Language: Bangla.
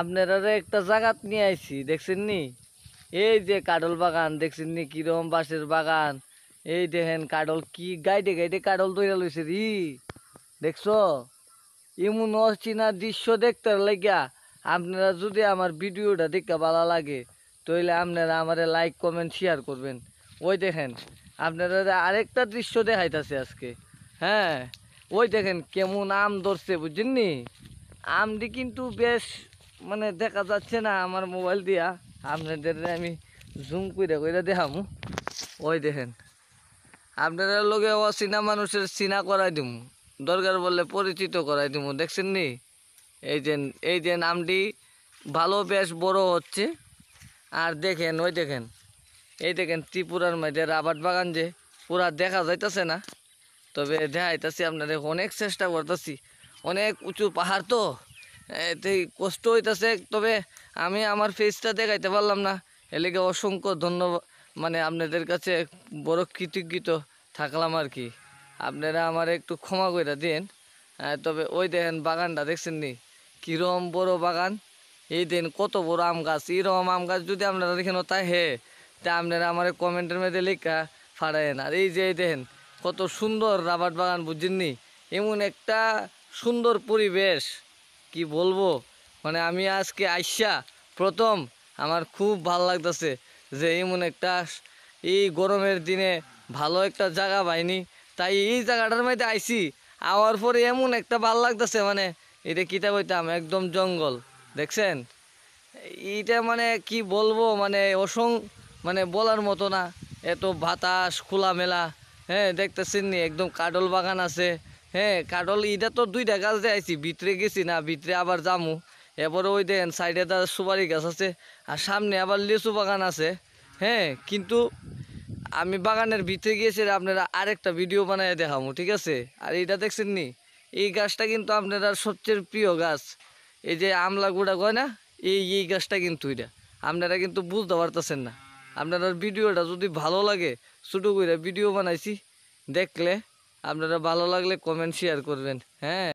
আপনারা একটা জাগাত নিয়ে আইছি দেখছেন নি এই যে কাডল বাগান দেখছেন নি কিরম বাঁশের বাগান এই দেখেন কাডল কি গাইডে গাইডে কাডল তৈরি লইছে রি দেখছো এমন অচেনা দৃশ্য দেখতে লাগিয়া আপনারা যদি আমার ভিডিওটা দেখতে ভালো লাগে তাহলে আপনারা আমার লাইক কমেন্ট শেয়ার করবেন ওই দেখেন আপনারা আরেকটা দৃশ্য দেখাইতেছে আজকে হ্যাঁ ওই দেখেন কেমন আম ধরছে বুঝছেন নি আমটি কিন্তু বেশ মানে দেখা যাচ্ছে না আমার মোবাইল দিয়া আপনাদের আমি জুম করে করে দেখামু ওই দেখেন আপনাদের লগে চিনা মানুষের চিনা করাই দিম দরকার বললে পরিচিত করাই দিব দেখছেন নি এই যে এই যে আমটি ভালো বেশ বড় হচ্ছে আর দেখেন ওই দেখেন এই দেখেন ত্রিপুরার মধ্যে রাবার বাগান যে পুরা দেখা যাইতেছে না তবে দেখাইতেছি আপনাদের অনেক চেষ্টা করতেছি অনেক উঁচু পাহাড় তো এতে কষ্ট হইতেছে তবে আমি আমার ফেসটা দেখাইতে পারলাম না এলেগে অসংখ্য ধন্যবাদ মানে আপনাদের কাছে বড় কৃতজ্ঞিত থাকলাম আর কি আপনারা আমার একটু ক্ষমা করে দিন তবে ওই দেখেন বাগানটা দেখছেন নি কীরম বড় বাগান এই দিন কত বড় আম গাছ এরম আম গাছ যদি আপনারা দেখেন তা হে তা আপনারা আমার কমেন্টের মধ্যে লেখা ফাড়ায়েন আর এই যে দেখেন কত সুন্দর রাবার বাগান বুঝছেন নি এমন একটা সুন্দর পরিবেশ কি বলবো মানে আমি আজকে আইসা প্রথম আমার খুব ভাল লাগতেছে যে এমন একটা এই গরমের দিনে ভালো একটা জায়গা পাইনি তাই এই জায়গাটার মধ্যে আইসি আওয়ার পরে এমন একটা ভাল লাগতেছে মানে এটা কিতা বইতাম একদম জঙ্গল দেখছেন এটা মানে কি বলবো মানে অসং মানে বলার মতো না এত বাতাস খোলামেলা হ্যাঁ দেখতেছেন নি একদম কাডল বাগান আছে হ্যাঁ কারণ এটা তো দুইটা গাছ দেখাইছি ভিতরে গেছি না ভিতরে আবার জামু এবারে ওই দেন সাইডে তার সুপারি গাছ আছে আর সামনে আবার লিচু বাগান আছে হ্যাঁ কিন্তু আমি বাগানের ভিতরে গিয়েছি আপনারা আরেকটা ভিডিও বানাই দেখামু ঠিক আছে আর এটা দেখছেন নি এই গাছটা কিন্তু আপনারা সবচেয়ে প্রিয় গাছ এই যে আমলা গুড়া কয় না এই এই গাছটা কিন্তু এটা আপনারা কিন্তু বুঝতে পারতেছেন না আপনার ভিডিওটা যদি ভালো লাগে ছোটো করে ভিডিও বানাইছি দেখলে আপনারা ভালো লাগলে কমেন্ট শেয়ার করবেন হ্যাঁ